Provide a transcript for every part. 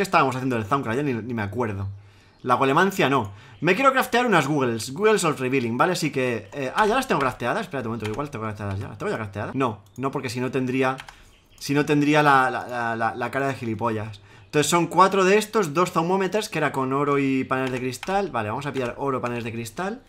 ¿Qué estábamos haciendo el Soundcraft? Ya ni, me acuerdo. La golemancia no. Me quiero craftear unas Googles. Googles of Revealing, ¿vale? Así que... Eh, ah, ya las tengo crafteadas. Espérate un momento, igual tengo crafteadas ya. ¿Las tengo ya crafteadas? No, no, porque si no tendría... Si no tendría la, la, la, cara de gilipollas. Entonces son cuatro de estos, dos zaumómetros, que era con oro y paneles de cristal. Vale, vamos a pillar oro, paneles de cristal.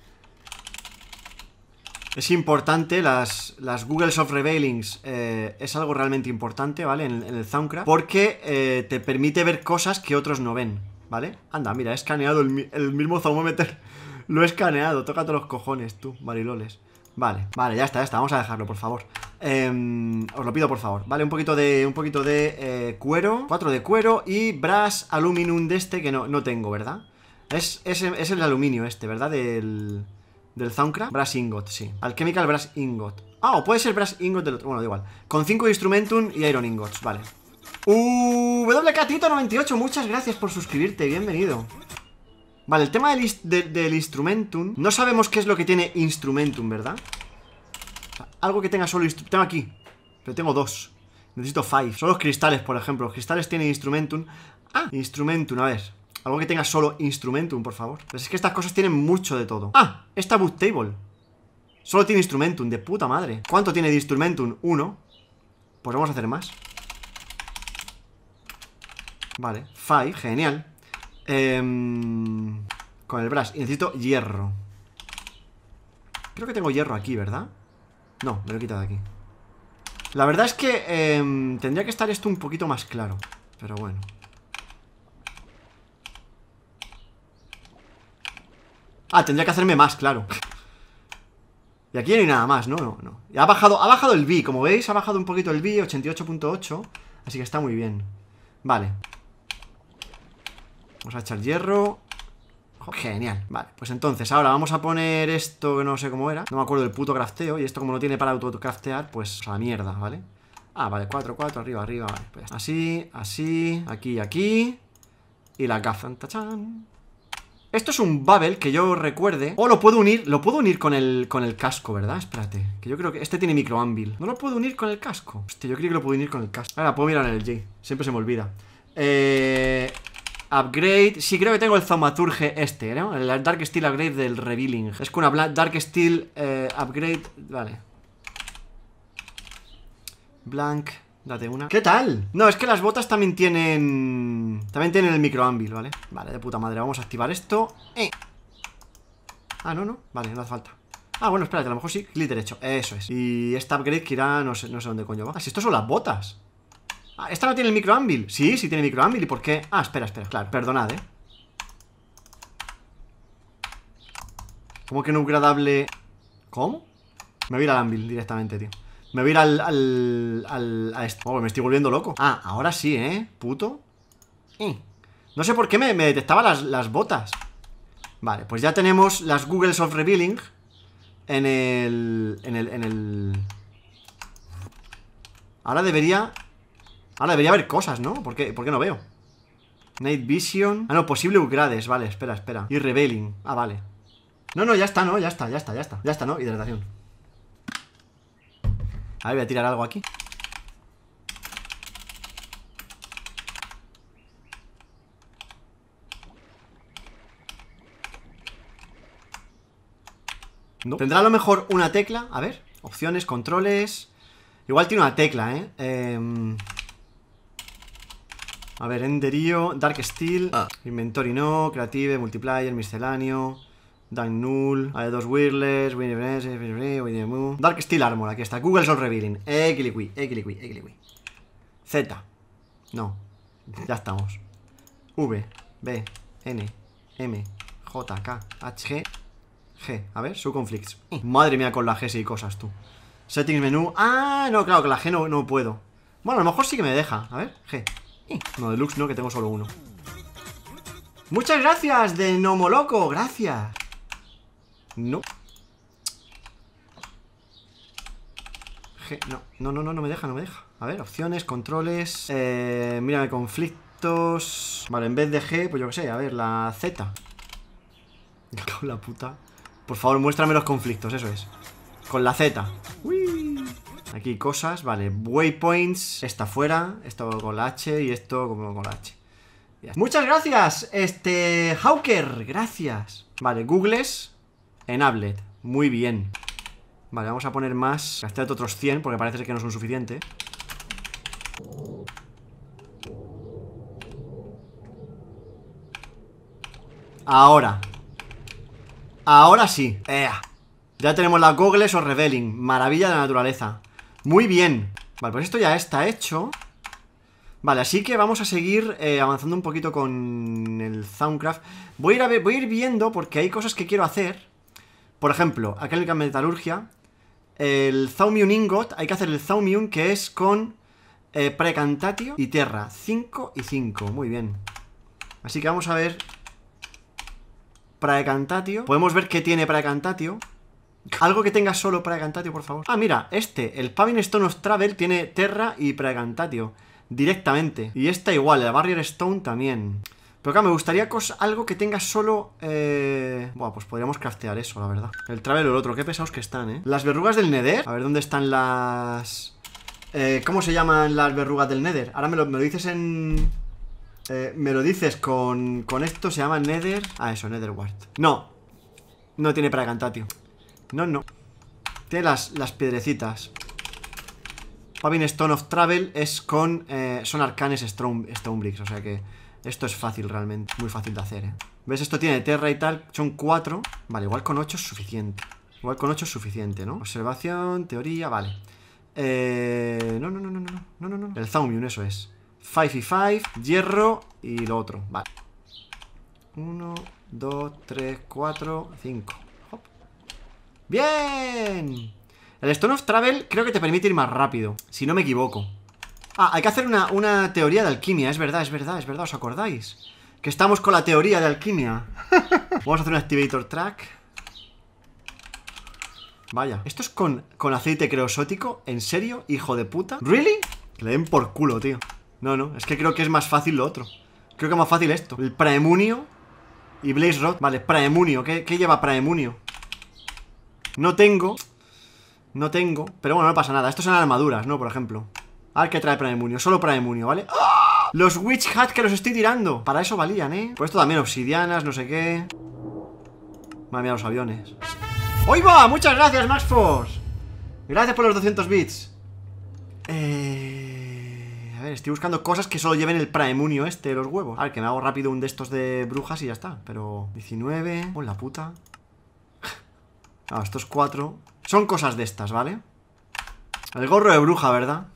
Es importante, las, las Google of eh, es algo realmente importante, ¿vale? En, el Soundcraft, porque eh, te permite ver cosas que otros no ven, ¿vale? Anda, mira, he escaneado el, mismo zaumometer. Lo he escaneado, tócate los cojones, tú, mariloles. Vale, vale, ya está, ya está, vamos a dejarlo, por favor. Em, os lo pido, por favor. Vale, un poquito de, un poquito de eh, cuero, cuatro de cuero y brass aluminum de este que no, no tengo, ¿verdad? Es, es, es el aluminio este, ¿verdad? Del del Soundcraft? Brass Ingot, sí. Alchemical Brass Ingot. Ah, o puede ser Brass Ingot del otro. Bueno, da igual. Con 5 Instrumentum y Iron Ingots, vale. Uh, WKTito98, muchas gracias por suscribirte, bienvenido. Vale, el tema del, Instrumentum. No sabemos qué es lo que tiene Instrumentum, ¿verdad? algo que tenga solo Tengo aquí, pero tengo dos. Necesito five. Son los cristales, por ejemplo. Los cristales tienen Instrumentum. Ah, Instrumentum, a ver. Algo que tenga solo Instrumentum, por favor Pero pues es que estas cosas tienen mucho de todo Ah, esta Boot Table Solo tiene Instrumentum, de puta madre ¿Cuánto tiene de Instrumentum? Uno Pues vamos a hacer más Vale, Five, genial em, Con el Brass, y necesito hierro Creo que tengo hierro aquí, ¿verdad? No, me lo he quitado aquí La verdad es que em, Tendría que estar esto un poquito más claro Pero bueno Ah, tendría que hacerme más, claro. Y aquí no hay nada más, ¿no? No, no. ha bajado, ha bajado el B, como veis, ha bajado un poquito el B, 88.8. Así que está muy bien. Vale. Vamos a echar hierro. Genial, vale, pues entonces ahora vamos a poner esto que no sé cómo era No me acuerdo del puto crafteo y esto como no tiene para autocraftear, pues a la mierda, ¿vale? Ah, vale, 4, 4, arriba, arriba, pues Así, así, aquí, aquí Y la gafa, tachán esto es un Babel que yo recuerde. O lo puedo unir, lo puedo unir con el, con el casco, ¿verdad? Espérate, que yo creo que este tiene micro anvil, No lo puedo unir con el casco. Hostia, yo creo que lo puedo unir con el casco. Ahora, puedo mirar en el J. Siempre se me olvida. Eh... Upgrade. Sí, creo que tengo el Zaumaturge este, ¿no? ¿eh? El Dark Steel Upgrade del Revealing. Es que una Dark Steel eh, Upgrade. Vale. Blank. Date una. ¿Qué tal? No, es que las botas también tienen... También tienen el microámbil, ¿vale? Vale, de puta madre. Vamos a activar esto. Eh. Ah, no, no. Vale, no hace falta. Ah, bueno, espérate. A lo mejor sí. Clic derecho. Eso es. Y esta upgrade que irá... No sé, no sé dónde coño va. Ah, si esto son las botas. Ah, ¿esta no tiene el microambil? Sí, sí tiene microambil. ¿Y por qué? Ah, espera, espera. Claro, perdonad, ¿eh? ¿Cómo que no upgradable? ¿Cómo? Me voy a ir al ámbil directamente, tío. Me voy a ir al, al, a esto. Oh, me estoy volviendo loco. Ah, ahora sí, ¿eh? Puto. Mm. No sé por qué me, me detectaba las, las, botas. Vale, pues ya tenemos las Googles of Revealing en el, en el... En el... Ahora debería... Ahora debería haber cosas, ¿no? ¿Por qué, ¿Por qué no veo? Night Vision... Ah, no, posible upgrades. Vale, espera, espera. Y Revealing. Ah, vale. No, no, ya está, ¿no? Ya está, ya está, ya está. Ya está, ¿no? Hidratación. A ver, voy a tirar algo aquí. Tendrá a lo mejor una tecla. A ver, opciones, controles. Igual tiene una tecla, ¿eh? Em, a ver, enderio, Dark Steel, ah. Inventory no, Creative, Multiplier, Misceláneo. Dang Null, ad dos Wireless, Dark Steel Armor, aquí está. Google Soul Revealing. Equiliqui, Equiliqui, Equiliqui. Z. No. Ya estamos. V, B, N, M, J, K, H, G, G. A ver, Subconflicts Madre mía con la G y cosas, tú. Settings menú. Ah, no, claro, que la G no, no puedo. Bueno, a lo mejor sí que me deja. A ver, G. No, deluxe no, que tengo solo uno. Muchas gracias de Nomo Loco, gracias. No. No, no, no, no, no me deja, no me deja. A ver, opciones, controles. Eh, mírame, conflictos. Vale, en vez de G, pues yo qué sé, a ver, la Z. la puta. Por favor, muéstrame los conflictos, eso es. Con la Z. Aquí cosas, vale. Waypoints, esta fuera, esto con la H y esto como con la H. Muchas gracias, este. Hawker, gracias. Vale, Googles. En hablet, Muy bien. Vale, vamos a poner más. Gastar otros 100 porque parece que no son suficientes. Ahora. Ahora sí. Ya tenemos la Goggles o Rebelling, Maravilla de la naturaleza. Muy bien. Vale, pues esto ya está hecho. Vale, así que vamos a seguir eh, avanzando un poquito con el Soundcraft. Voy a, ir voy a ir viendo porque hay cosas que quiero hacer. Por ejemplo, acá en el campo de metalurgia, el Zaumium Ingot, hay que hacer el Zaumium que es con eh, Precantatio y Tierra. 5 y 5, muy bien. Así que vamos a ver Precantatio. Podemos ver qué tiene Precantatio. Algo que tenga solo Precantatio, por favor. Ah, mira, este, el Pavin Stone of Travel tiene Terra y Precantatio directamente. Y esta igual, la Barrier Stone también. Pero acá me gustaría algo que tenga solo... Eh... Buah, pues podríamos craftear eso, la verdad. El travel o el otro, qué pesados que están, ¿eh? Las verrugas del Nether. A ver dónde están las... Eh, ¿Cómo se llaman las verrugas del Nether? Ahora me lo, dices en... Eh, me lo dices con, con esto, se llama Nether... Ah, eso, Nether wart No. No tiene para cantar, tío. No, no. Tiene las, las piedrecitas. Pavin Stone of Travel es con... Eh, son arcanes Stone, bricks, o sea que... Esto es fácil realmente, muy fácil de hacer, ¿eh? ¿Ves? Esto tiene tierra y tal, son cuatro. Vale, igual con ocho es suficiente. Igual con ocho es suficiente, ¿no? Observación, teoría, vale. Eh... No, no, no, no, no, no, no, no. El Zaumium, eso es. Five y five, hierro y lo otro, vale. 1, 2, 3, 4, 5. ¡Bien! El Stone of Travel creo que te permite ir más rápido, si no me equivoco. Ah, hay que hacer una, una teoría de alquimia, es verdad, es verdad, es verdad, ¿os acordáis? Que estamos con la teoría de alquimia. Vamos a hacer un activator track. Vaya. ¿Esto es con, con aceite creosótico? ¿En serio? ¿Hijo de puta? ¿Really? Que le den por culo, tío. No, no. Es que creo que es más fácil lo otro. Creo que es más fácil esto. El Praemunio y Blaze Rod. Vale, Praemunio. ¿Qué, ¿Qué, lleva Praemunio? No tengo. No tengo. Pero bueno, no pasa nada. Estos son armaduras, ¿no? Por ejemplo. A ver qué trae praemunio, solo praemunio, ¿vale? ¡Ah! Los Witch Hat que los estoy tirando Para eso valían, ¿eh? Pues esto también obsidianas, no sé qué Madre mía, los aviones ¡Hoy va! Muchas gracias, Maxforce! Gracias por los 200 bits Eh... A ver, estoy buscando cosas que solo lleven el Praemunio este los huevos A ver, que me hago rápido un de estos de brujas y ya está Pero... 19... ¡Oh, la puta! ah, estos cuatro Son cosas de estas, ¿vale? El gorro de bruja, ¿verdad?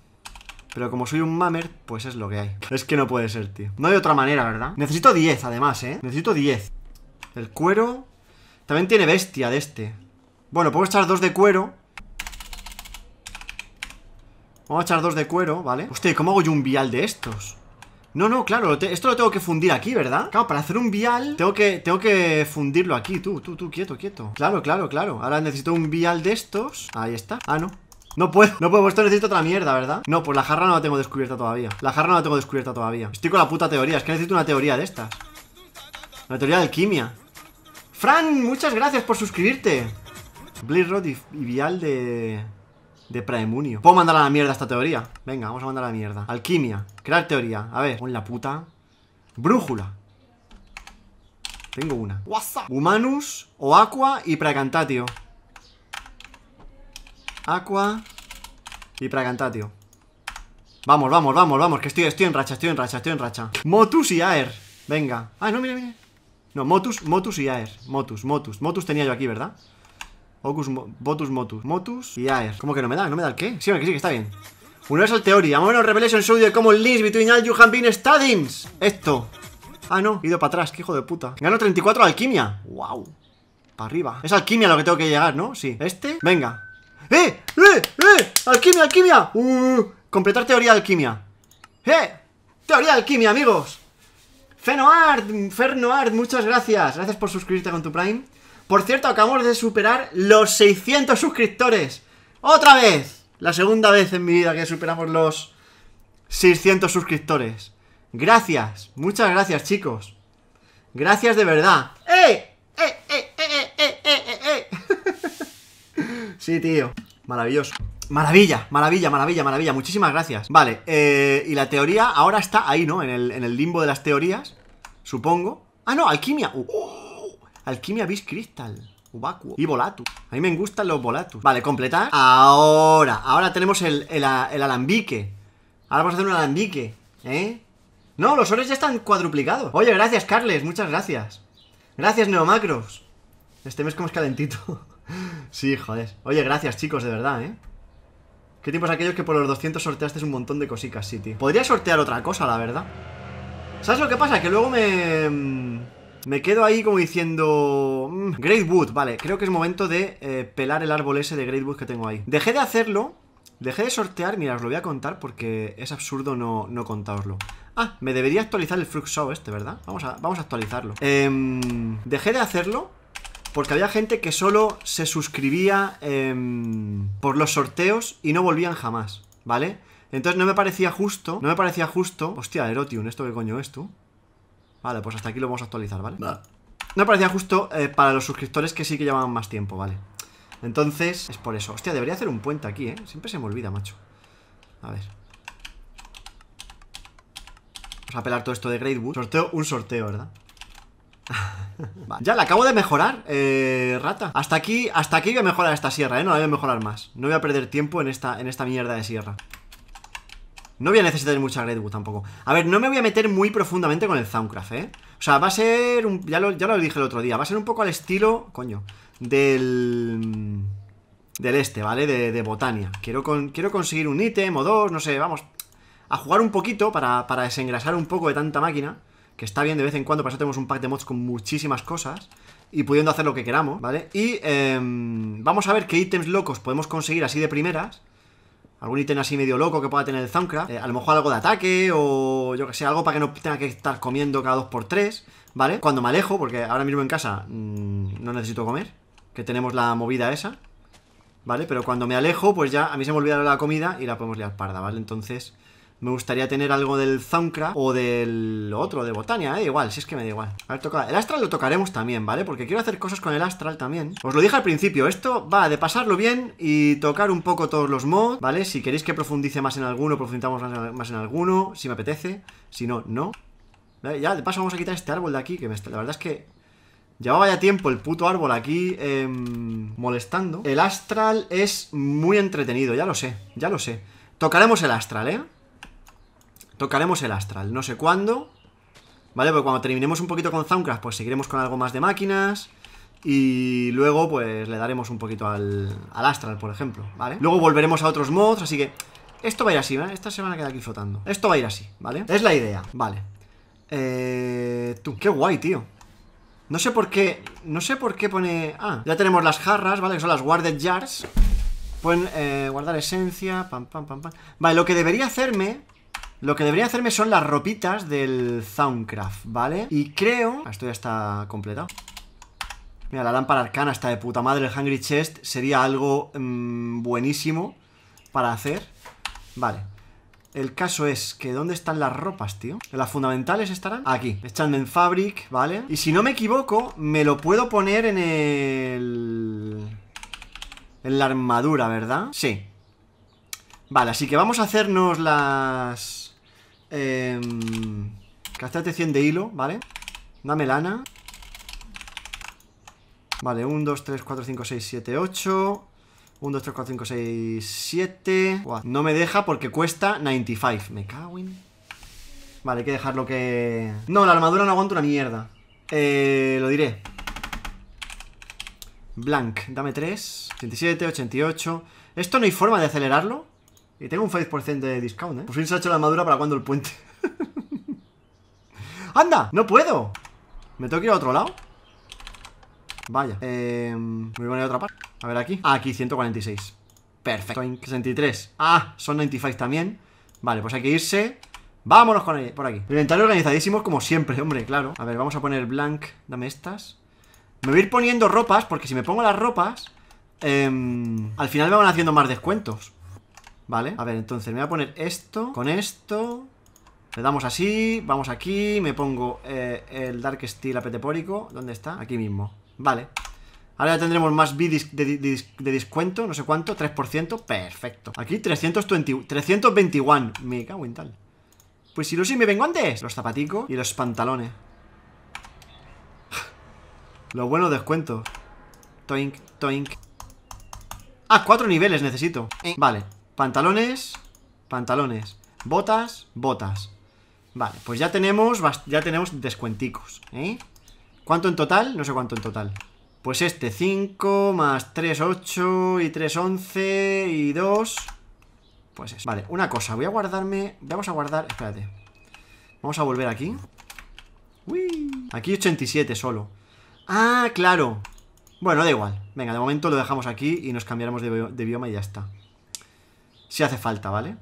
Pero como soy un mamer, pues es lo que hay. Es que no puede ser, tío. No hay otra manera, ¿verdad? Necesito 10, además, ¿eh? Necesito 10. El cuero... También tiene bestia de este. Bueno, puedo echar dos de cuero. Vamos a echar dos de cuero, ¿vale? Hostia, ¿cómo hago yo un vial de estos? No, no, claro, esto lo tengo que fundir aquí, ¿verdad? Claro, para hacer un vial tengo que, tengo que fundirlo aquí Tú, tú, tú, quieto, quieto Claro, claro, claro Ahora necesito un vial de estos Ahí está Ah, no no puedo, no puedo, esto necesito otra mierda, ¿verdad? No, pues la jarra no la tengo descubierta todavía La jarra no la tengo descubierta todavía Estoy con la puta teoría, es que necesito una teoría de estas La teoría de alquimia Fran, muchas gracias por suscribirte Blade Rod y, Vial de... De Praemunio Puedo mandar a la mierda esta teoría Venga, vamos a mandar a la mierda Alquimia, crear teoría, a ver Pon la puta Brújula Tengo una Humanus, o Aqua y Praecantatio Aqua y tío. Vamos, vamos, vamos, vamos, que estoy, estoy en racha, estoy en racha, estoy en racha. Motus y Aer. Venga. Ah, no, mira, mira. No, Motus, Motus y Aer. Motus, Motus. Motus tenía yo aquí, ¿verdad? Ocus, Motus. Motus y Aer. ¿Cómo que no me da? ¿No me da el qué? Sí, que sí, que está bien. Universal Theory, a revelation show de common links between all you have been Esto. Ah, no, ido para atrás, qué hijo de puta. Gano 34 alquimia. Wow. Para arriba. Es alquimia lo que tengo que llegar, ¿no? Sí. Este. Venga. ¡Eh! ¡Eh! ¡Eh! ¡Alquimia, alquimia! ¡Uh! Completar teoría de alquimia. ¡Eh! ¡Teoría de alquimia, amigos! ¡Fernoard! Fernoard, muchas gracias. Gracias por suscribirte con tu Prime. Por cierto, acabamos de superar los 600 suscriptores. ¡Otra vez! La segunda vez en mi vida que superamos los 600 suscriptores. Gracias, muchas gracias, chicos. Gracias de verdad. ¡Eh! ¡Eh! ¡Eh! Sí, tío. Maravilloso. Maravilla, maravilla, maravilla, maravilla. Muchísimas gracias. Vale, eh, y la teoría ahora está ahí, ¿no? En el, limbo de las teorías, supongo. Ah, no, alquimia. Uh, oh, alquimia bis cristal. Ubacuo y volatus. A mí me gustan los volatus. Vale, completar. Ahora, ahora tenemos el, alambique. Ahora vamos a hacer un alambique, ¿eh? No, los ores ya están cuadruplicados. Oye, gracias, Carles, muchas gracias. Gracias, Neomacros. Este mes como es calentito. sí, joder. Oye, gracias, chicos, de verdad, ¿eh? Qué tipos aquellos que por los 200 sorteaste un montón de cositas, sí, tío. Podría sortear otra cosa, la verdad. ¿Sabes lo que pasa? Que luego me... Mm, me quedo ahí como diciendo... Mm, Greatwood, vale. Creo que es momento de eh, pelar el árbol ese de Greatwood que tengo ahí. Dejé de hacerlo. Dejé de sortear. Mira, os lo voy a contar porque es absurdo no, no Ah, me debería actualizar el Fruit Show este, ¿verdad? Vamos a, vamos a actualizarlo. Em, dejé de hacerlo porque había gente que solo se suscribía em, por los sorteos y no volvían jamás, ¿vale? Entonces no me parecía justo, no me parecía justo... Hostia, Erotium, ¿esto qué coño es tú? Vale, pues hasta aquí lo vamos a actualizar, ¿vale? No me parecía justo eh, para los suscriptores que sí que llevaban más tiempo, ¿vale? Entonces, es por eso. Hostia, debería hacer un puente aquí, ¿eh? Siempre se me olvida, macho. A ver. Vamos a pelar todo esto de Great Sorteo, un sorteo, ¿verdad? ya la acabo de mejorar, eh, rata. Hasta aquí, hasta aquí voy a mejorar esta sierra, ¿eh? No la voy a mejorar más. No voy a perder tiempo en esta, en esta mierda de sierra. No voy a necesitar mucha Greatwood tampoco. A ver, no me voy a meter muy profundamente con el Soundcraft, ¿eh? O sea, va a ser... Un, ya, lo, dije el otro día. Va a ser un poco al estilo... Coño. Del... Del este, ¿vale? De, Botania. Quiero, quiero conseguir un ítem o dos, no sé, vamos. A jugar un poquito para, para desengrasar un poco de tanta máquina que está bien de vez en cuando, para eso tenemos un pack de mods con muchísimas cosas y pudiendo hacer lo que queramos, ¿vale? Y em, vamos a ver qué ítems locos podemos conseguir así de primeras. Algún ítem así medio loco que pueda tener el Zancra eh, a lo mejor algo de ataque o yo que sé, algo para que no tenga que estar comiendo cada 2x3, ¿vale? Cuando me alejo, porque ahora mismo en casa mm, no necesito comer, que tenemos la movida esa, ¿vale? Pero cuando me alejo, pues ya a mí se me olvidará la comida y la podemos liar parda, ¿vale? Entonces... Me gustaría tener algo del Zaunkra o del otro, de Botania, ¿eh? Igual, si es que me da igual. A ver, El Astral lo tocaremos también, ¿vale? Porque quiero hacer cosas con el Astral también. Os lo dije al principio, esto va de pasarlo bien y tocar un poco todos los mods, ¿vale? Si queréis que profundice más en alguno, profundizamos más en alguno, si me apetece. Si no, no. Ya, de paso vamos a quitar este árbol de aquí, que me está... la verdad es que Llevaba ya tiempo el puto árbol aquí em, molestando. El astral es muy entretenido, ya lo sé, ya lo sé. Tocaremos el astral, ¿eh? Tocaremos el Astral, no sé cuándo. ¿Vale? Porque cuando terminemos un poquito con Soundcraft, pues seguiremos con algo más de máquinas. Y luego, pues, le daremos un poquito al, Astral, por ejemplo, ¿vale? Luego volveremos a otros mods, así que... Esto va a ir así, ¿vale? Esta se van a quedar aquí flotando. Esto va a ir así, ¿vale? Es la idea, vale. Eh... Tú, qué guay, tío. No sé por qué... No sé por qué pone... Ah, ya tenemos las jarras, ¿vale? Que son las guarded jars. Pueden eh, guardar esencia, pam, pam, pam, pam. Vale, lo que debería hacerme lo que debería hacerme son las ropitas del Soundcraft, ¿vale? Y creo... Ah, esto ya está completado. Mira, la lámpara arcana está de puta madre. El Hungry Chest sería algo mm, buenísimo para hacer. Vale. El caso es que ¿dónde están las ropas, tío? ¿Las fundamentales estarán? Aquí. Echando en Fabric, ¿vale? Y si no me equivoco, me lo puedo poner en el... En la armadura, ¿verdad? Sí. Vale, así que vamos a hacernos las... Eh, em, castate 100 de hilo, ¿vale? Dame lana. Vale, 1, 2, 3, 4, 5, 6, 7, 8. 1, 2, 3, 4, 5, 6, 7. No me deja porque cuesta 95. Me cago en. Vale, hay que dejarlo que. No, la armadura no aguanta una mierda. Eh, lo diré. Blank, dame 3. 87, 88. ¿Esto no hay forma de acelerarlo? Y tengo un 5% de discount, ¿eh? Por fin se ha hecho la armadura para cuando el puente. ¡Anda! ¡No puedo! ¿Me tengo que ir a otro lado? Vaya. Eh, me voy a poner a otra parte. A ver aquí. Ah, aquí, 146. Perfecto. 63. Ah, son 95 también. Vale, pues hay que irse. Vámonos por aquí. inventario organizadísimo como siempre, hombre, claro. A ver, vamos a poner blank. Dame estas. Me voy a ir poniendo ropas, porque si me pongo las ropas, em, al final me van haciendo más descuentos. ¿Vale? A ver, entonces me voy a poner esto con esto. Le damos así, vamos aquí, me pongo eh, el Dark Steel apetepórico. ¿Dónde está? Aquí mismo. Vale. Ahora ya tendremos más bits de, descuento, no sé cuánto, 3%, perfecto. Aquí 321, me cago en tal. Pues si lo sí me vengo antes. Los zapaticos y los pantalones. lo bueno descuento Toink, toink. Ah, cuatro niveles necesito. Eh. Vale, Pantalones, pantalones. Botas, botas. Vale, pues ya tenemos, ya tenemos descuenticos, ¿eh? ¿Cuánto en total? No sé cuánto en total. Pues este, 5 más 3, 8 y 3, 11 y 2. Pues eso. Vale, una cosa, voy a guardarme... Vamos a guardar... Espérate. Vamos a volver aquí. Uy, aquí 87 solo. Ah, claro. Bueno, da igual. Venga, de momento lo dejamos aquí y nos cambiaremos de bioma y ya está. Si hace falta, ¿vale?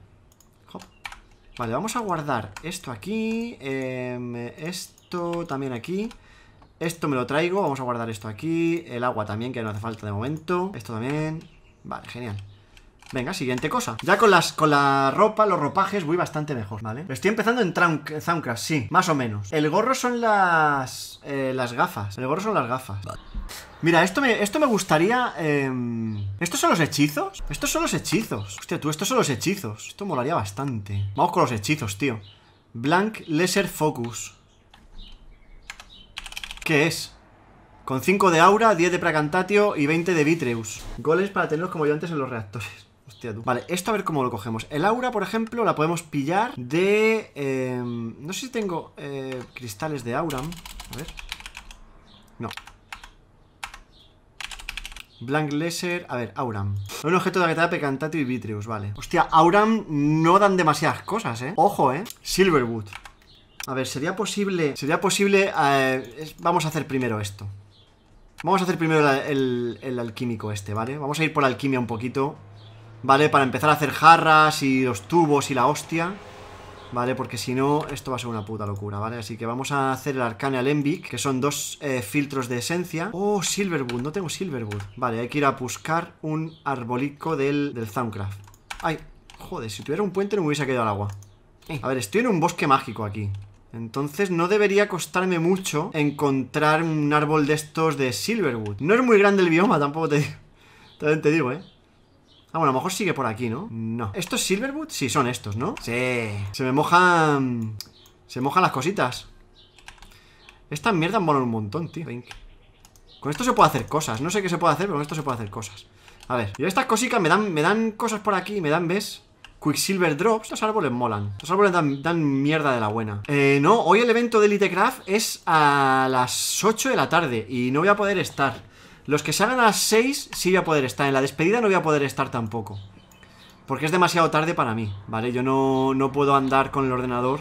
Vale, vamos a guardar esto aquí. Em, esto también aquí. Esto me lo traigo. Vamos a guardar esto aquí. El agua también, que no hace falta de momento. Esto también. Vale, genial. Venga, siguiente cosa. Ya con las con la ropa, los ropajes, voy bastante mejor, ¿vale? Estoy empezando en trancas, sí, más o menos. El gorro son las... Eh, las gafas. El gorro son las gafas. Mira, esto me, esto me gustaría... Em, ¿Estos son los hechizos? Estos son los hechizos. Hostia, tú, estos son los hechizos. Esto molaría bastante. Vamos con los hechizos, tío. Blank Lesser Focus. ¿Qué es? Con 5 de aura, 10 de Pracantatio y 20 de Vitreus. Goles para tenerlos como yo antes en los reactores. Vale, esto a ver cómo lo cogemos. El aura, por ejemplo, la podemos pillar de... Em, no sé si tengo eh, cristales de auram A ver. No. Blank Laser, a ver, Auram Un objeto de de Pecantatio y Vitreus, vale Hostia, Auram no dan demasiadas cosas, eh Ojo, eh Silverwood A ver, sería posible Sería posible eh, Vamos a hacer primero esto Vamos a hacer primero el alquímico este, ¿vale? Vamos a ir por la alquimia un poquito ¿Vale? Para empezar a hacer jarras y los tubos y la hostia ¿Vale? Porque si no, esto va a ser una puta locura, ¿vale? Así que vamos a hacer el Arcane Alembic Que son dos eh, filtros de esencia Oh, Silverwood, no tengo Silverwood Vale, hay que ir a buscar un arbolico del, del Soundcraft Ay, joder, si tuviera un puente no me hubiese quedado al agua eh. A ver, estoy en un bosque mágico aquí entonces no debería costarme mucho encontrar un árbol de estos de Silverwood. No es muy grande el bioma, tampoco te digo. También te digo, ¿eh? Ah, bueno, a lo mejor sigue por aquí, ¿no? No. ¿Estos Silverwood? Sí, son estos, ¿no? Sí. Se me mojan... Se mojan las cositas. Estas mierdas molan un montón, tío. Con esto se puede hacer cosas. No sé qué se puede hacer, pero con esto se puede hacer cosas. A ver. Y estas cositas me dan, me dan cosas por aquí. Me dan, ¿ves? Quicksilver Drops, estos árboles molan. Estos árboles dan, dan mierda de la buena. Eh, no, hoy el evento de Elitecraft es a las 8 de la tarde y no voy a poder estar. Los que salgan a las 6 sí voy a poder estar. En la despedida no voy a poder estar tampoco. Porque es demasiado tarde para mí, ¿vale? Yo no, no puedo andar con el ordenador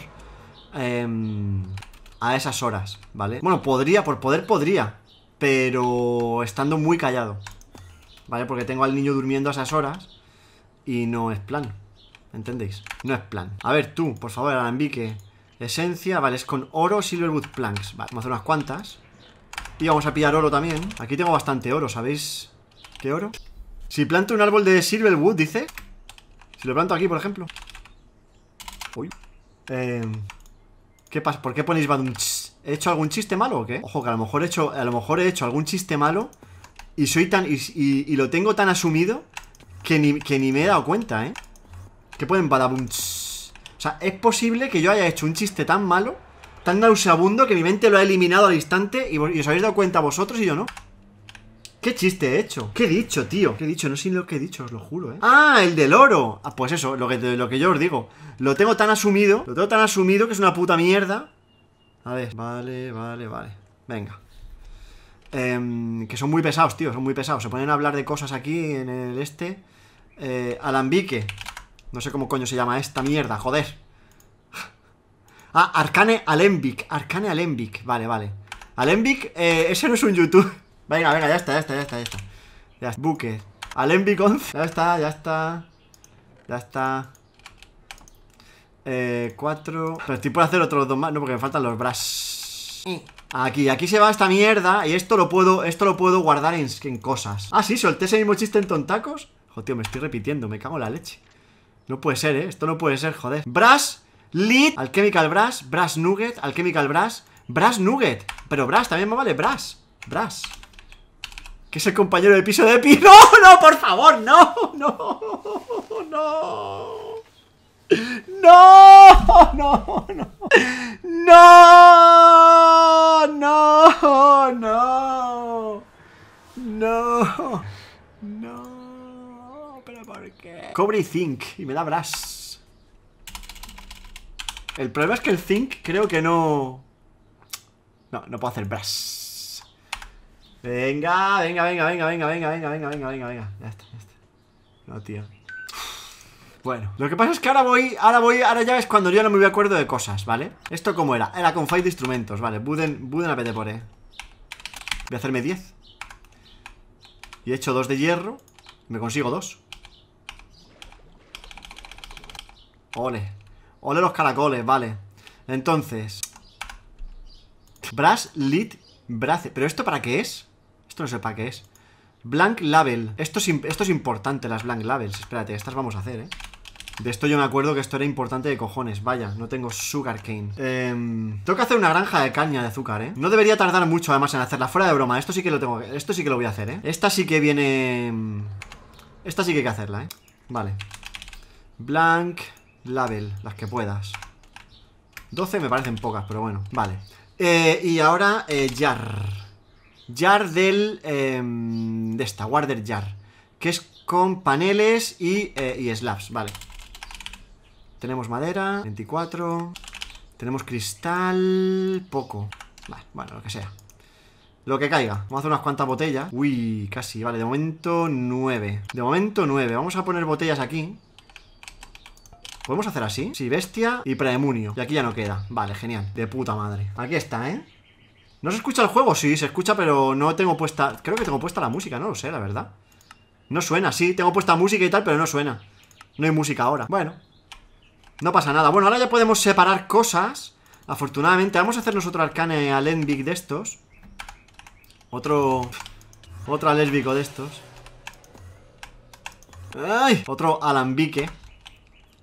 em, a esas horas, ¿vale? Bueno, podría, por poder podría. Pero estando muy callado. ¿Vale? Porque tengo al niño durmiendo a esas horas. Y no es plan. ¿Entendéis? No es plan. A ver, tú, por favor, alambique. Esencia, vale, es con oro, silverwood planks. Vale, vamos a hacer unas cuantas. Y vamos a pillar oro también Aquí tengo bastante oro, ¿sabéis qué oro? Si planto un árbol de Silverwood, dice Si lo planto aquí, por ejemplo Uy em, ¿qué pasa? ¿Por qué ponéis badunch? ¿He hecho algún chiste malo o qué? Ojo, que a lo mejor he hecho, a lo mejor he hecho algún chiste malo Y soy tan... Y, lo tengo tan asumido que ni, me he dado cuenta, ¿eh? ¿Qué pueden badabunch O sea, es posible que yo haya hecho un chiste tan malo tan nauseabundo que mi mente lo ha eliminado al instante y, os habéis dado cuenta vosotros y yo no. ¿Qué chiste he hecho? ¿Qué he dicho, tío? ¿Qué he dicho? No sé lo que he dicho, os lo juro, ¿eh? ¡Ah, el del oro! Ah, pues eso, lo que, lo que yo os digo. Lo tengo tan asumido, lo tengo tan asumido que es una puta mierda. A ver, vale, vale, vale. Venga. Em, que son muy pesados, tío, son muy pesados. Se ponen a hablar de cosas aquí en el este. Eh, alambique. No sé cómo coño se llama esta mierda, joder. Ah, Arcane Alembic. Arcane Alembic. Vale, vale. Alembic, eh, ese no es un YouTube. Venga, venga, ya está, ya está, ya está, ya está. Ya está. Buque. Alembic 11. Ya está, ya está. Ya está. Eh, cuatro. Pero estoy por hacer otros dos más. No, porque me faltan los bras. Aquí, aquí se va esta mierda. Y esto lo puedo, esto lo puedo guardar en, cosas. Ah, sí, solté ese mismo chiste en tontacos. Joder, tío, me estoy repitiendo, me cago en la leche. No puede ser, eh. Esto no puede ser, joder. Brass Lead, Alchemical Brass, Brass Nugget, Alchemical Brass, Brass Nugget. Pero Brass también me vale, Brass, Brass. Que es el compañero del piso de piso. ¡No, no, por favor! ¡No, no, no! ¡No! ¡No! ¡No! ¡No! ¡No! ¡No! ¡No! ¡No! ¿Pero por qué? Cobre y zinc. Y me da brass. El problema es que el zinc creo que no... No, no puedo hacer brass. Venga, venga, venga, venga, venga, venga, venga, venga, venga, venga, Ya está, ya está. No, tío. Bueno, lo que pasa es que ahora voy, ahora voy, ahora ya es cuando yo no me voy acuerdo de cosas, ¿vale? ¿Esto cómo era? Era con fight de instrumentos, ¿vale? Buden, Buden a por e. Voy a hacerme 10 Y he hecho dos de hierro Me consigo dos Ole Ole los caracoles, vale. Entonces. Brass Lit Brace. ¿Pero esto para qué es? Esto no sé para qué es. Blank Label. Esto es, esto es importante, las Blank Labels. Espérate, estas vamos a hacer, ¿eh? De esto yo me acuerdo que esto era importante de cojones. Vaya, no tengo sugar cane. Em, tengo que hacer una granja de caña de azúcar, ¿eh? No debería tardar mucho, además, en hacerla. Fuera de broma, esto sí que lo tengo. Esto sí que lo voy a hacer, ¿eh? Esta sí que viene... Em, esta sí que hay que hacerla, ¿eh? Vale. Blank... Label, las que puedas 12 me parecen pocas, pero bueno, vale eh, Y ahora, eh, Jar Jar del... Em, de esta, Warder Jar Que es con paneles y, eh, y slabs, vale Tenemos madera, 24 Tenemos cristal... poco Vale, bueno, lo que sea lo que caiga. Vamos a hacer unas cuantas botellas. Uy, casi. Vale, de momento 9. De momento 9. Vamos a poner botellas aquí. ¿Podemos hacer así? Sí, bestia y premunio. Y aquí ya no queda. Vale, genial. De puta madre. Aquí está, ¿eh? ¿No se escucha el juego? Sí, se escucha, pero no tengo puesta... Creo que tengo puesta la música, no lo sé, la verdad. No suena, sí, tengo puesta música y tal, pero no suena. No hay música ahora. Bueno. No pasa nada. Bueno, ahora ya podemos separar cosas. Afortunadamente. Vamos a hacernos otro arcane al de estos. Otro... Otro alésbico de estos. ¡Ay! Otro alambique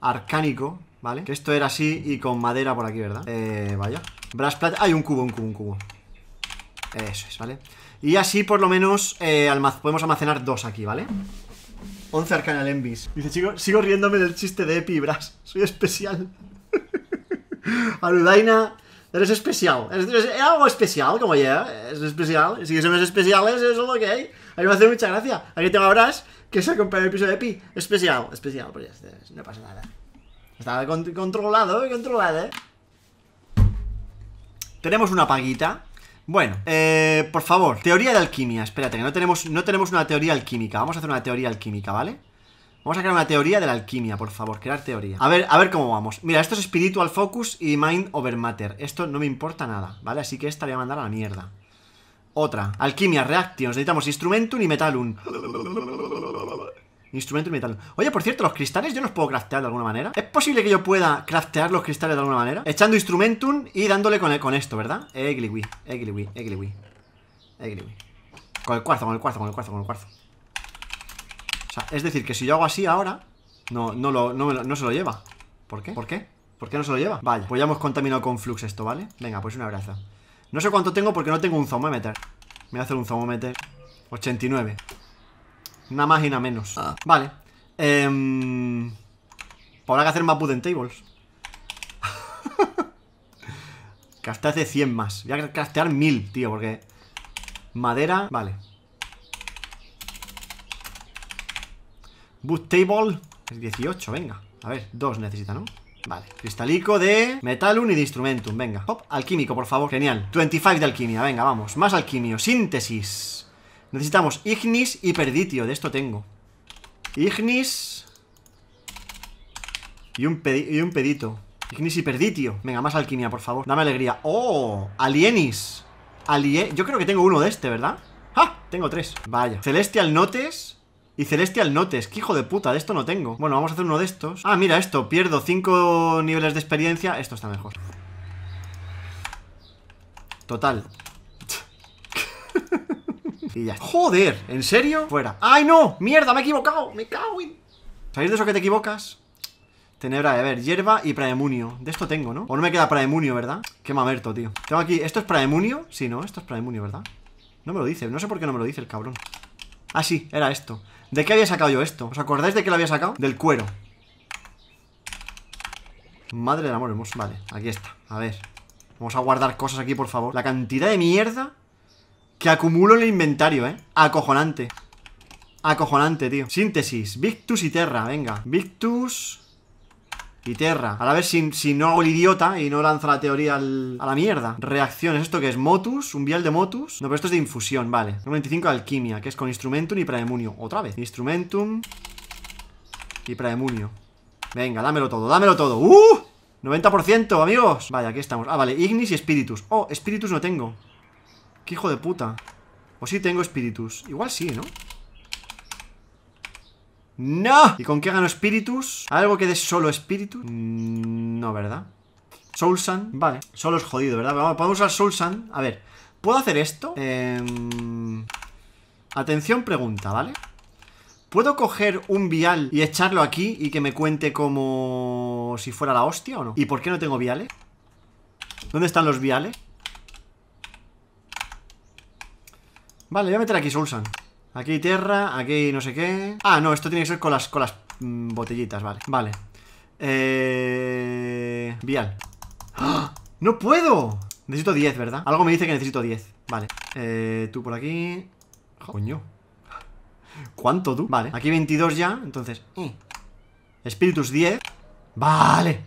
arcánico, ¿vale? Que esto era así y con madera por aquí, ¿verdad? Eh, vaya. Brass plate. Hay un cubo, un cubo, un cubo. Eso es, ¿vale? Y así por lo menos eh, podemos almacenar dos aquí, ¿vale? 11 Arcanal Envis. Dice, chicos, sigo riéndome del chiste de Epi Brass. Soy especial. Aludaina, eres especial. es algo especial, como ya. Es especial. Si somos especiales, eso es lo que hay. A mí me hace mucha gracia. Aquí tengo a Brass que se ha el piso de Pi. Especial, especial, pues ya, no pasa nada. Está controlado, controlado. Eh. Tenemos una paguita. Bueno, eh, por favor, teoría de alquimia. Espérate, que no tenemos, no tenemos una teoría alquímica. Vamos a hacer una teoría alquímica, ¿vale? Vamos a crear una teoría de la alquimia, por favor, crear teoría. A ver, a ver cómo vamos. Mira, esto es Spiritual Focus y Mind Over Matter. Esto no me importa nada, ¿vale? Así que esta le voy a mandar a la mierda. Otra. Alquimia, Reactions. Necesitamos Instrumentum y Metalum. Instrumento metal. Oye, por cierto, los cristales yo los puedo craftear de alguna manera. ¿Es posible que yo pueda craftear los cristales de alguna manera? Echando instrumentum y dándole con, esto, ¿verdad? Egliwi, egliwi, egliwi. Egliwi. Con el cuarzo, con el cuarzo, con el cuarzo, con el cuarzo. O sea, es decir, que si yo hago así ahora, no, no, lo, no, se lo lleva. ¿Por qué? ¿Por qué? ¿Por qué no se lo lleva? Vale, pues ya hemos contaminado con flux esto, ¿vale? Venga, pues una braza No sé cuánto tengo porque no tengo un zomómetro Me voy a hacer un zomometer 89. Nada más y nada menos. Ah. Vale. Eh, que hacer más Wooden Tables. castear de 100 más. Voy a castear 1000, tío, porque... Madera, vale. Boot Table, 18, venga. A ver, dos necesita, ¿no? Vale, cristalico de metal y de instrumentum, venga Hop, alquímico, por favor, genial 25 de alquimia, venga, vamos Más alquimio, síntesis Necesitamos Ignis y Perditio. De esto tengo. Ignis. Y un, y un pedito. Ignis y Perditio. Venga, más alquimia, por favor. Dame alegría. ¡Oh! Alienis. Alien Yo creo que tengo uno de este, ¿verdad? ¡Ah! Tengo tres. Vaya. Celestial Notes. Y Celestial Notes, que hijo de puta, de esto no tengo Bueno, vamos a hacer uno de estos Ah, mira esto, pierdo cinco niveles de experiencia Esto está mejor Total Joder, ¿en serio? Fuera. ¡Ay, no! ¡Mierda, me he equivocado! ¡Me cago en...! ¿Sabéis de eso que te equivocas? Tenebra a ver, hierba y praemunio. De esto tengo, ¿no? O no me queda praemunio, ¿verdad? Qué mamerto, tío. Tengo aquí, ¿esto es praemunio? Sí, no, esto es praemunio, ¿verdad? No me lo dice, no sé por qué no me lo dice el cabrón. Ah, sí, era esto. ¿De qué había sacado yo esto? ¿Os acordáis de qué lo había sacado? Del cuero. Madre del amor hemos. Vale, aquí está. A ver. Vamos a guardar cosas aquí, por favor. La cantidad de mierda que acumulo en el inventario, ¿eh? Acojonante. Acojonante, tío. Síntesis. Victus y Terra, venga. Victus y Terra. a ver si, si no hago el idiota y no lanza la teoría a la mierda. Reacciones. ¿Esto que es? Motus, un vial de Motus. No, pero esto es de infusión, vale. 25 alquimia, que es con Instrumentum y Praemunio. Otra vez. Instrumentum y Praemunio. Venga, dámelo todo, dámelo todo. ¡Uh! 90%, amigos. Vale, aquí estamos. Ah, vale. Ignis y Espíritus Oh, Espíritus no tengo hijo de puta. O si tengo espíritus. Igual sí, ¿no? ¡No! ¿Y con qué gano espíritus? ¿Algo que dé solo espíritus? Mm, no, ¿verdad? Soul Sun. Vale. Solo es jodido, ¿verdad? Vamos, podemos usar Soul Sun. A ver. ¿Puedo hacer esto? Em, atención pregunta, ¿vale? ¿Puedo coger un vial y echarlo aquí y que me cuente como si fuera la hostia o no? ¿Y por qué no tengo viales? ¿Dónde están los viales? Vale, voy a meter aquí Soulsan. Aquí tierra, aquí no sé qué. Ah, no, esto tiene que ser con las, con las mm, botellitas, vale. Vale. Eh... Vial. ¡Ah! ¡No puedo! Necesito 10, ¿verdad? Algo me dice que necesito 10. Vale. Eh, tú por aquí. Coño. ¿Cuánto tú? Vale. Aquí 22 ya, entonces. Eh. Espíritus 10. Vale.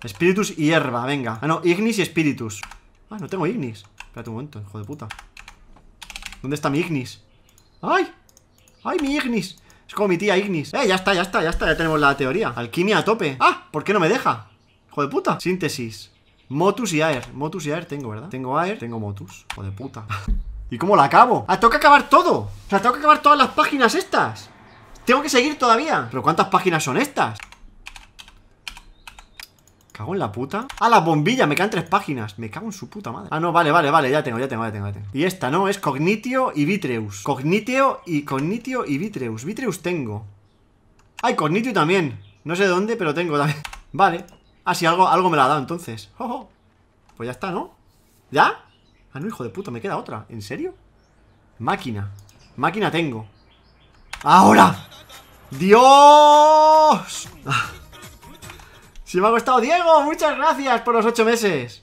Espíritus y hierba, venga. Ah, no, Ignis y Espíritus. Ah, no tengo Ignis. Espérate un momento, hijo de puta. ¿Dónde está mi Ignis? ¡Ay! ¡Ay, mi Ignis! Es como mi tía Ignis. ¡Eh, ya está, ya está, ya está! Ya tenemos la teoría. Alquimia a tope. ¡Ah! ¿Por qué no me deja? ¡Hijo de puta! Síntesis. Motus y Aer. Motus y Aer tengo, ¿verdad? Tengo Aer, tengo Motus. Hijo de puta. ¿Y cómo la acabo? ¡Ah, tengo que acabar todo! O sea, tengo que acabar todas las páginas estas. Tengo que seguir todavía. ¿Pero cuántas páginas son estas? Cago en la puta. ¡Ah, la bombilla! Me caen tres páginas. Me cago en su puta madre. Ah, no, vale, vale, vale. Ya tengo, ya tengo, ya tengo, ya tengo. Y esta, ¿no? Es Cognitio y Vitreus. Cognitio y Cognitio y Vitreus. Vitreus tengo. ¡Ay, Cognitio también! No sé dónde, pero tengo también. Vale. Ah, sí, algo, algo me la ha dado entonces. Oh, Pues ya está, ¿no? ¿Ya? Ah, no, hijo de puta, me queda otra. ¿En serio? Máquina. Máquina tengo. ¡Ahora! ¡Dios! Si me ha gustado, Diego, muchas gracias por los ocho meses.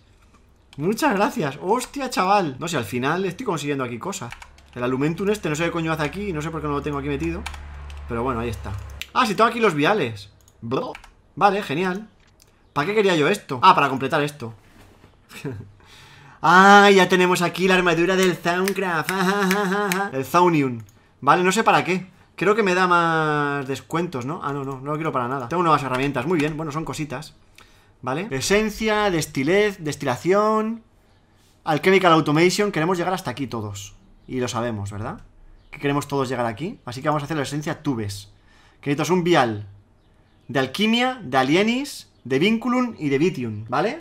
Muchas gracias. Hostia, chaval. No sé, al final estoy consiguiendo aquí cosas. El Alumentum este, no sé qué coño hace aquí. No sé por qué no lo tengo aquí metido. Pero bueno, ahí está. Ah, si tengo aquí los viales. Bro. Vale, genial. ¿Para qué quería yo esto? Ah, para completar esto. ah, ya tenemos aquí la armadura del Soundcraft. el Zaunium. Vale, no sé para qué. Creo que me da más descuentos, ¿no? Ah, no, no, no lo quiero para nada. Tengo nuevas herramientas, muy bien, bueno, son cositas. ¿Vale? Esencia, destilez, destilación... Alchemical Automation, queremos llegar hasta aquí todos. Y lo sabemos, ¿verdad? Que queremos todos llegar aquí. Así que vamos a hacer la esencia tubes. Que necesitas un vial de alquimia, de alienis, de vinculum y de vitium, ¿vale?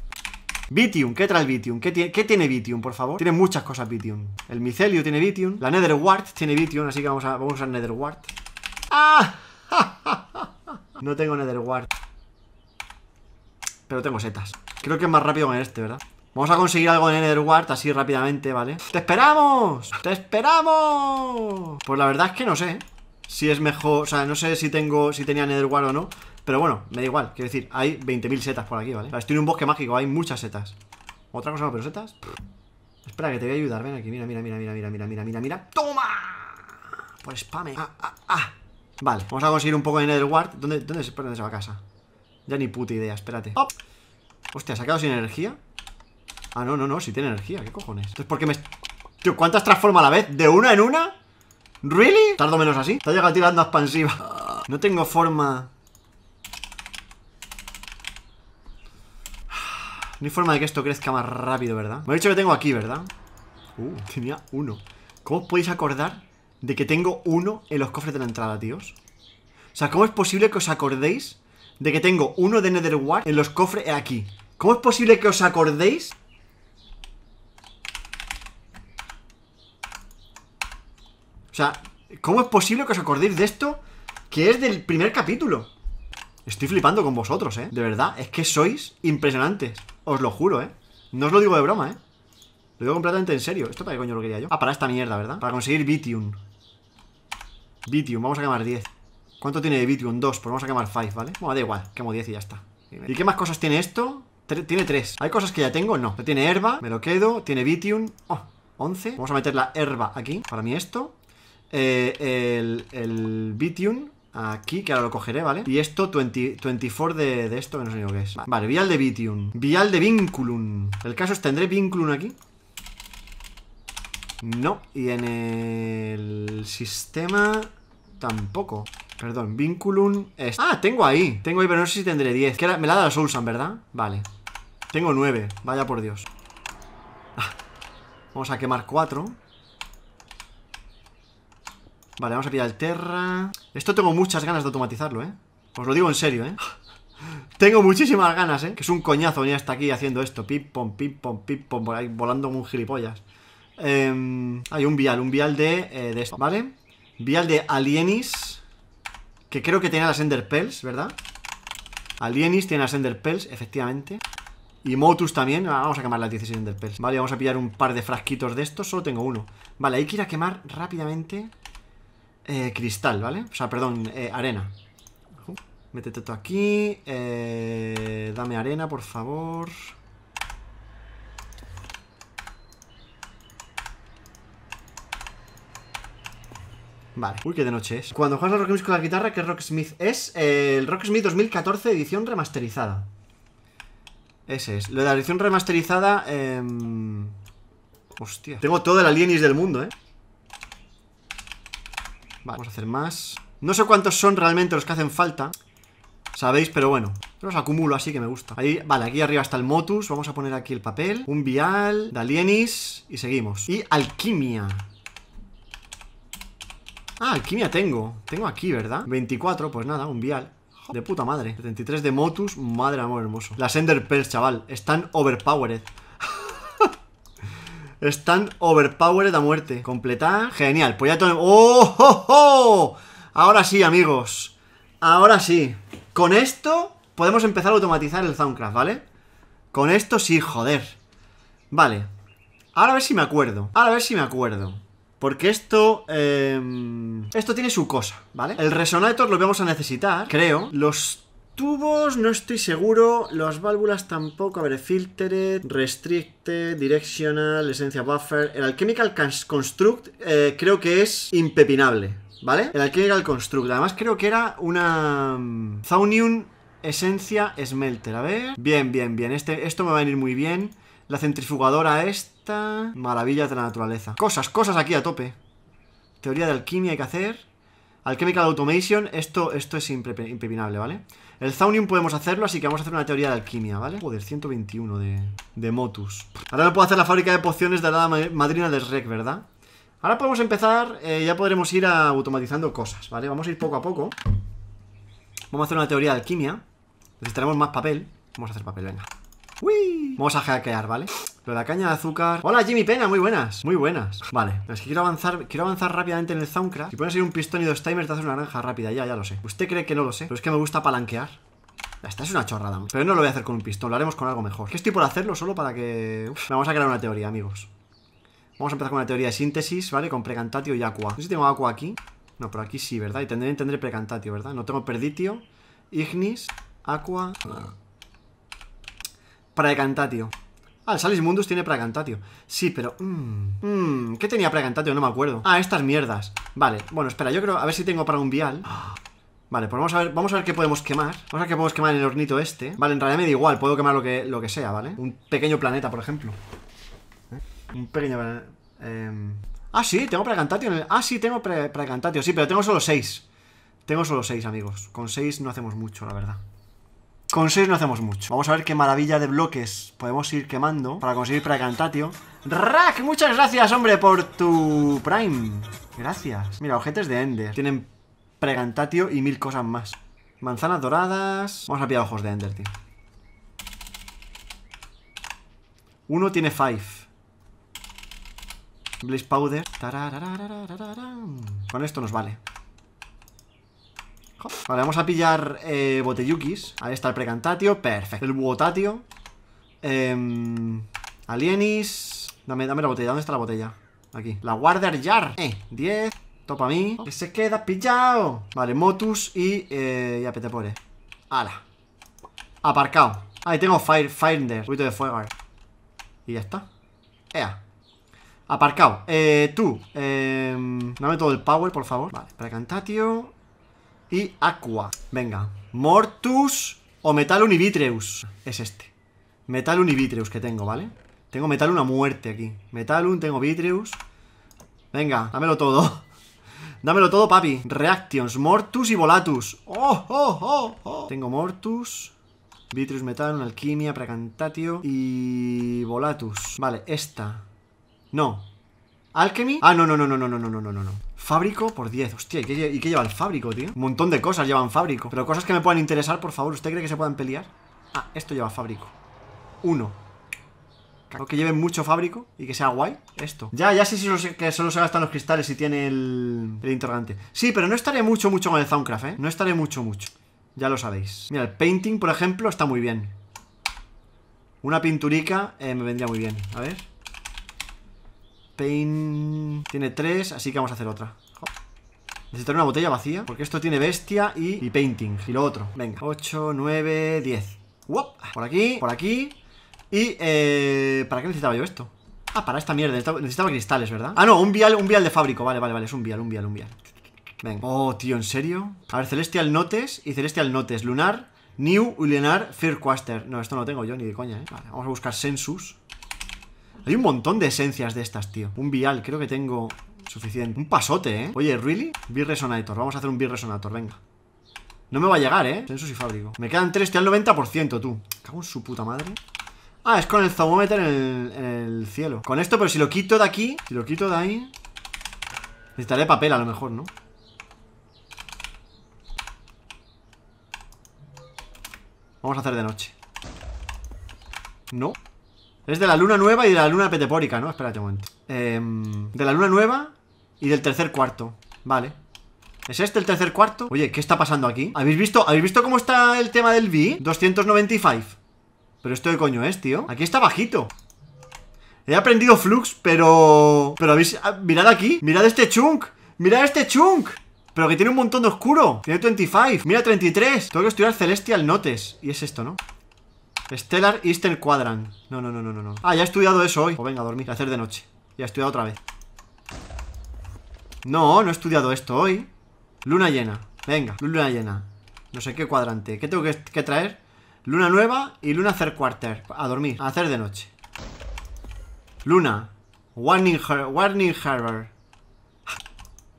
Vitium, ¿qué trae el Vitium? ¿Qué, tiene, Vitium, por favor? Tiene muchas cosas Vitium. El micelio tiene Vitium. La Netherwart tiene Vitium, así que vamos a, vamos a usar Netherwart. ¡Ah! no tengo Netherwart. Pero tengo setas. Creo que es más rápido con este, ¿verdad? Vamos a conseguir algo de Netherwart así rápidamente, ¿vale? ¡Te esperamos! ¡Te esperamos! Pues la verdad es que no sé si es mejor, o sea, no sé si tengo, si tenía netherwart o no pero bueno, me da igual, quiero decir, hay 20.000 setas por aquí, ¿vale? estoy en un bosque mágico, hay muchas setas. Otra cosa pero setas. Espera, que te voy a ayudar, ven aquí, mira, mira, mira, mira, mira, mira, mira, mira, mira. ¡Toma! Por spam, eh. ah, ah, ah. Vale, vamos a conseguir un poco de energía. ¿Dónde, dónde, se, se va a casa? Ya ni puta idea, espérate. ¡Oh! Hostia, ha quedado sin energía? Ah, no, no, no, si tiene energía, ¿qué cojones? Entonces, ¿por qué me... Tío, ¿cuántas transforma a la vez? ¿De una en una? ¿Really? Tardo menos así. Está llegando tirando expansiva. No tengo forma No hay forma de que esto crezca más rápido, ¿verdad? Me he dicho que tengo aquí, ¿verdad? Uh, tenía uno. ¿Cómo os podéis acordar de que tengo uno en los cofres de la entrada, tíos? O sea, ¿cómo es posible que os acordéis de que tengo uno de Netherwatch en los cofres aquí? ¿Cómo es posible que os acordéis O sea, ¿cómo es posible que os acordéis de esto que es del primer capítulo? Estoy flipando con vosotros, ¿eh? De verdad, es que sois impresionantes. Os lo juro, ¿eh? No os lo digo de broma, ¿eh? Lo digo completamente en serio. ¿Esto para qué coño lo quería yo? Ah, para esta mierda, ¿verdad? Para conseguir bitium Bitium, vamos a quemar 10. ¿Cuánto tiene de Vitium? 2, pues vamos a quemar 5, ¿vale? Bueno, da igual, quemo 10 y ya está. ¿Y qué más cosas tiene esto? tiene 3. ¿Hay cosas que ya tengo? No. Tiene herba, me lo quedo. Tiene Vitium. Oh, 11. Vamos a meter la herba aquí. Para mí esto. Eh, el, el Vitium. Aquí, que ahora lo cogeré, ¿vale? Y esto, 24 de, de, esto, que no sé ni lo que es Vale, vial de Vitium Vial de Vinculum El caso es, ¿tendré Vinculum aquí? No Y en el sistema... Tampoco Perdón, Vinculum es... Ah, tengo ahí Tengo ahí, pero no sé si tendré 10 que era, Me la da la Soulsan, ¿verdad? Vale Tengo 9 Vaya por Dios ah. Vamos a quemar 4 Vale, vamos a pillar el Terra esto tengo muchas ganas de automatizarlo, ¿eh? Os lo digo en serio, ¿eh? tengo muchísimas ganas, ¿eh? Que es un coñazo venir hasta aquí haciendo esto. Pip, pom, pip, pom, pip, pom, volando como un gilipollas. Em, hay un vial, un vial eh, de, esto, ¿vale? Vial de alienis. Que creo que tiene las Ender Pels, ¿verdad? Alienis tiene las Ender Pels, efectivamente. Y Motus también. Ah, vamos a quemar las 16 Ender Pels. Vale, vamos a pillar un par de frasquitos de estos. Solo tengo uno. Vale, hay que ir a quemar rápidamente eh, cristal, ¿vale? O sea, perdón, eh, arena. Uh, métete todo aquí. Eh, dame arena, por favor. Vale. Uy, qué de noche es. Cuando juegas al Rocksmith con la guitarra, ¿qué Rocksmith es? el Rocksmith 2014 edición remasterizada. Ese es. Lo de la edición remasterizada... Em, hostia. Tengo todo el alienis del mundo, ¿eh? vamos a hacer más. No sé cuántos son realmente los que hacen falta. ¿Sabéis? Pero bueno Los acumulo así que me gusta Ahí, Vale, aquí arriba está el motus Vamos a poner aquí el papel Un vial Dalienis Y seguimos Y alquimia Ah, alquimia tengo Tengo aquí, ¿verdad? 24, pues nada, un vial De puta madre 73 de motus Madre amor hermoso Las ender pearls, chaval Están overpowered Stand overpowered a muerte. Completar. Genial. Pues ya tenemos... ¡Oh, oh, Ahora sí, amigos. Ahora sí. Con esto podemos empezar a automatizar el Soundcraft, ¿vale? Con esto sí, joder. Vale. Ahora a ver si me acuerdo. Ahora a ver si me acuerdo. Porque esto... Em, esto tiene su cosa, ¿vale? El resonator lo vamos a necesitar, creo. Los Tubos, no estoy seguro. Las válvulas tampoco. A ver, filtered, restricted, directional, esencia buffer. El alchemical construct eh, creo que es impepinable, ¿vale? El alchemical construct. Además creo que era una... Mm, Zaunium esencia smelter. A ver. Bien, bien, bien. Este, esto me va a venir muy bien. La centrifugadora esta... Maravilla de la naturaleza. Cosas, cosas aquí a tope. Teoría de alquimia hay que hacer. Alchemical Automation, esto, esto es impepinable, ¿vale? El Zaunium podemos hacerlo, así que vamos a hacer una teoría de alquimia, ¿vale? Joder, 121 de, de motus. Ahora no puedo hacer la fábrica de pociones de la madrina del rec, ¿verdad? Ahora podemos empezar, eh, ya podremos ir automatizando cosas, ¿vale? Vamos a ir poco a poco. Vamos a hacer una teoría de alquimia. Necesitaremos más papel. Vamos a hacer papel, venga. ¡Uy! Vamos a hackear, ¿vale? Lo de la caña de azúcar. Hola, Jimmy Pena, muy buenas. Muy buenas. Vale, es que quiero avanzar, quiero avanzar rápidamente en el Soundcraft. Si pones ahí un pistón y dos timers, te haces una naranja rápida. Ya, ya lo sé. Usted cree que no lo sé, pero es que me gusta palanquear. Esta es una chorrada, pero no lo voy a hacer con un pistón, lo haremos con algo mejor. Que estoy por hacerlo solo para que... vamos a crear una teoría, amigos. Vamos a empezar con una teoría de síntesis, ¿vale? Con precantatio y aqua. No sé si tengo aqua aquí. No, pero aquí sí, ¿verdad? Y tendré, entender precantatio, ¿verdad? No tengo perditio, ignis, aqua... Para cantatio. Ah, el Salis Mundus tiene tío Sí, pero... Mmm, ¿Qué tenía tío, No me acuerdo. Ah, estas mierdas. Vale, bueno, espera, yo creo... A ver si tengo para un vial. Vale, pues vamos a ver, vamos a ver qué podemos quemar. Vamos a ver qué podemos quemar en el hornito este. Vale, en realidad me da igual, puedo quemar lo que, lo que sea, ¿vale? Un pequeño planeta, por ejemplo. ¿Eh? Un pequeño... Eh... Ah, sí, tengo para en el... Ah, sí, tengo cantar tío sí, pero tengo solo seis Tengo solo seis amigos. Con seis no hacemos mucho, la verdad. Con 6 no hacemos mucho. Vamos a ver qué maravilla de bloques podemos ir quemando para conseguir Pregantatio ¡Rack! Muchas gracias, hombre, por tu Prime. Gracias. Mira, objetos de Ender. Tienen Pregantatio y mil cosas más. Manzanas doradas. Vamos a pillar ojos de Ender, tío. Uno tiene Five. Blaze Powder. Con esto nos vale. Vale, vamos a pillar eh, botellukis Ahí está el Precantatio. Perfecto. El Buotatio. Eh, em, alienis. Dame, dame la botella. ¿Dónde está la botella? Aquí. La Warder Jar. Eh, 10. Topa a mí. Oh. Que se queda pillado. Vale, Motus y. Eh, ya, Petepore. Ala. Aparcado. Ahí tengo Fire, Finder. Un de fuego. Y ya está. Ea. Aparcado. Eh, tú. Eh, dame todo el power, por favor. Vale, Precantatio y Aqua. Venga, Mortus o Metal Univitreus. Es este. Metal Univitreus que tengo, ¿vale? Tengo Metal una muerte aquí. Metalun, tengo Vitreus. Venga, dámelo todo. Dámelo todo, papi. Reactions, Mortus y Volatus. ¡Oh, oh, oh, oh! Tengo Mortus, Vitreus Metal, Alquimia, Precantatio y Volatus. Vale, esta. No, Alchemy. Ah, no, no, no, no, no, no, no, no, no, no. Fábrico por 10. Hostia, ¿y qué, lleva el fábrico, tío? Un montón de cosas llevan fábrico. Pero cosas que me puedan interesar, por favor. ¿Usted cree que se puedan pelear? Ah, esto lleva fábrico. Uno. Creo que lleven mucho fábrico y que sea guay. Esto. Ya, ya sé, que solo se gastan los cristales y tiene el, el interrogante. Sí, pero no estaré mucho, mucho con el Soundcraft, ¿eh? No estaré mucho, mucho. Ya lo sabéis. Mira, el painting, por ejemplo, está muy bien. Una pinturica eh, me vendría muy bien. A ver. Paint tiene tres, así que vamos a hacer otra. Necesitaré una botella vacía, porque esto tiene bestia y, painting, y lo otro. Venga, 8, 9, 10. Por aquí, por aquí. Y, eh, ¿para qué necesitaba yo esto? Ah, para esta mierda, necesitaba, cristales, ¿verdad? Ah, no, un vial, un vial de fábrico, vale, vale, vale, es un vial, un vial, un vial. Venga. Oh, tío, ¿en serio? A ver, Celestial Notes y Celestial Notes. Lunar, New lunar Lunar Quaster. No, esto no lo tengo yo ni de coña, ¿eh? Vale, vamos a buscar Census. Hay un montón de esencias de estas, tío. Un vial, creo que tengo suficiente. Un pasote, ¿eh? Oye, ¿really? Birresonator, Vamos a hacer un birresonator, Resonator, venga. No me va a llegar, ¿eh? Census y fábrico. Me quedan tres, estoy al 90%, tú. Cago en su puta madre. Ah, es con el zomómetro en en el cielo. Con esto, pero si lo quito de aquí, si lo quito de ahí... Necesitaré papel a lo mejor, ¿no? Vamos a hacer de noche. Es de la luna nueva y de la luna petepórica, ¿no? Espérate un momento. Em, de la luna nueva y del tercer cuarto. Vale. ¿Es este el tercer cuarto? Oye, ¿qué está pasando aquí? ¿Habéis visto, ¿habéis visto cómo está el tema del V? 295. Pero esto de coño es, tío. Aquí está bajito. He aprendido flux, pero... Pero habéis... Ah, mirad aquí. Mirad este chunk. Mirad este chunk. Pero que tiene un montón de oscuro. Tiene 25. Mira 33. Tengo que estudiar Celestial Notes. Y es esto, ¿no? Stellar Eastern Quadrant. No, no, no, no, no. Ah, ya he estudiado eso hoy. Pues venga, a dormir, a hacer de noche. Ya he estudiado otra vez. No, no he estudiado esto hoy. Luna llena. Venga, luna llena. No sé qué cuadrante. ¿Qué tengo que, traer? Luna nueva y luna third quarter. A dormir, a hacer de noche. Luna. Warning, warning Harbor.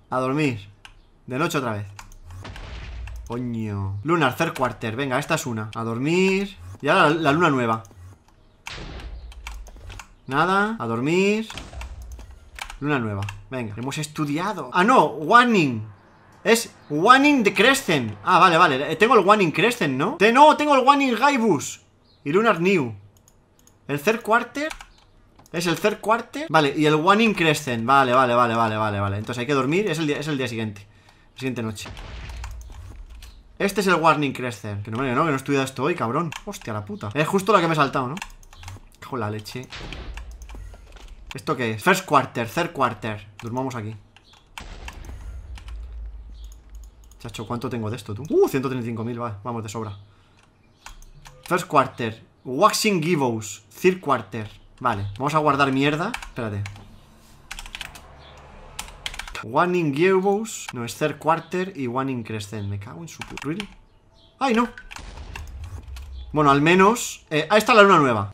A dormir. De noche otra vez. Coño. Luna third quarter. Venga, esta es una. A dormir. Y ahora la, luna nueva. Nada, a dormir. Luna nueva. Venga, hemos estudiado. Ah, no, warning. Es warning de Crescent. Ah, vale, vale. Eh, tengo el warning Crescent, ¿no? no, tengo el warning Gaibus. Y Lunar New. El third quarter. Es el third quarter. Vale, y el warning Crescent. Vale, vale, vale, vale, vale, vale. Entonces hay que dormir. Es el día, es el día siguiente. La siguiente noche. Este es el Warning Crescer Que no me no, que no he estudiado esto hoy, cabrón. Hostia, la puta. Es justo la que me he saltado, ¿no? Cajo la leche. ¿Esto qué es? First quarter, third quarter. Durmamos aquí. Chacho, ¿cuánto tengo de esto, tú? Uh, 135.000, va, vamos de sobra. First quarter. Waxing Givos. Third quarter. Vale, vamos a guardar mierda. Espérate. One in gearbox. No, es quarter y one in crescent. Me cago en su ¡Ay, no! Bueno, al menos... Eh, ahí está la luna nueva.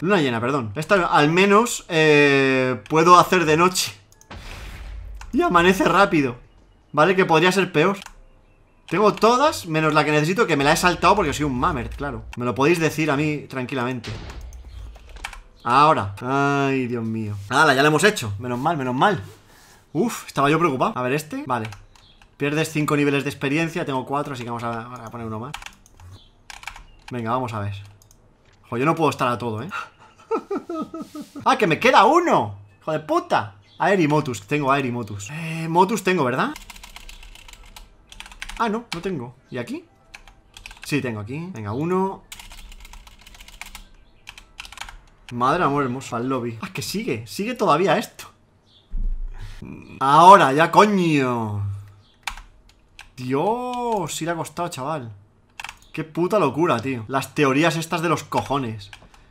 Luna llena, perdón. Esta, al menos eh, puedo hacer de noche. Y amanece rápido. ¿Vale? Que podría ser peor. Tengo todas, menos la que necesito, que me la he saltado porque soy un mamert, claro. Me lo podéis decir a mí tranquilamente. Ahora. Ay, Dios mío. Nada, ya lo hemos hecho. Menos mal, menos mal. Uf, estaba yo preocupado. A ver este. Vale. Pierdes 5 niveles de experiencia. Tengo 4, así que vamos a, poner uno más. Venga, vamos a ver. Joder, yo no puedo estar a todo, ¿eh? ¡Ah, que me queda uno! ¡Joder, puta! motus tengo Motus. Eh, Motus tengo, ¿verdad? Ah, no, no tengo. ¿Y aquí? Sí, tengo aquí. Venga, uno. Madre amor hermoso, al lobby. Ah, que sigue, sigue todavía esto. Ahora, ya coño. Dios, si le ha costado, chaval. Qué puta locura, tío. Las teorías estas de los cojones.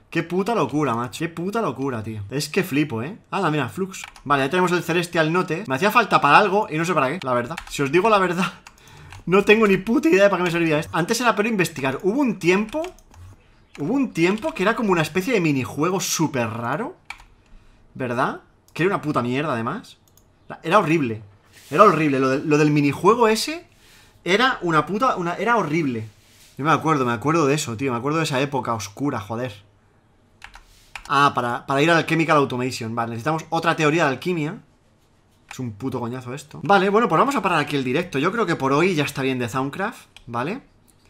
Qué puta locura, macho. Qué puta locura, tío. Es que flipo, ¿eh? la mira, Flux. Vale, ya tenemos el Celestial Note. Me hacía falta para algo y no sé para qué, la verdad. Si os digo la verdad, no tengo ni puta idea de para qué me servía esto. Antes era para investigar. Hubo un tiempo... Hubo un tiempo que era como una especie de minijuego súper raro. ¿Verdad? Que era una puta mierda, además. Era horrible. Era horrible. Lo, del minijuego ese era una puta. Una, era horrible. Yo me acuerdo, me acuerdo de eso, tío. Me acuerdo de esa época oscura, joder. Ah, para, para ir al Chemical Automation. Vale, necesitamos otra teoría de alquimia. Es un puto coñazo esto. Vale, bueno, pues vamos a parar aquí el directo. Yo creo que por hoy ya está bien de Soundcraft, ¿vale? vale